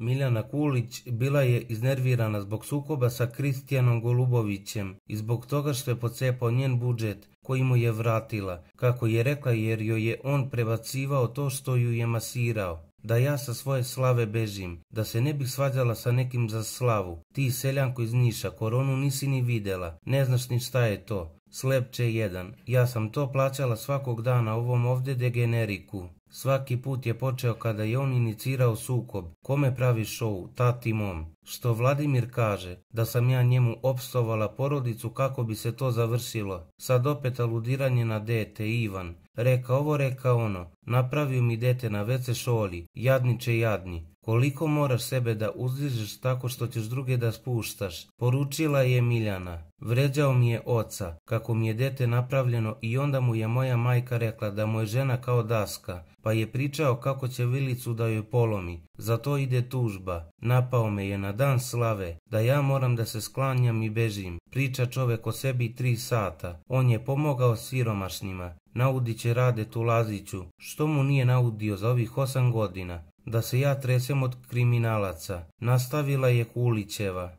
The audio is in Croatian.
Miljana Kulić bila je iznervirana zbog sukoba sa Kristijanom Golubovićem i zbog toga što je pocepao njen budžet koji mu je vratila, kako je rekla jer joj je on prebacivao to što ju je masirao. Da ja sa svoje slave bežim, da se ne bih svađala sa nekim za slavu. Ti seljanko iz Niša, koronu nisi ni videla, ne znaš ni šta je to. Slepče jedan, ja sam to plaćala svakog dana ovom ovdje degeneriku. Svaki put je počeo kada je on inicirao sukob. Kome pravi šou? Tati mom. Što Vladimir kaže, da sam ja njemu opstovala porodicu kako bi se to završilo. Sad opet aludiranje na dete, Ivan. Reka ovo, reka ono. Napravio mi dete na vece šoli. Jadniče, jadni. Koliko moraš sebe da uzdižeš tako što ćeš druge da spuštaš, poručila je Miljana. Vređao mi je oca, kako mi je dete napravljeno i onda mu je moja majka rekla da mu je žena kao daska, pa je pričao kako će vilicu da joj polomi. Za to ide tužba. Napao me je na dan slave, da ja moram da se sklanjam i bežim. Priča čovek o sebi tri sata. On je pomogao siromašnjima. Naudit će Rade laziću, što mu nije naudio za ovih osam godina da se ja tresem od kriminalaca, nastavila je Kulićeva.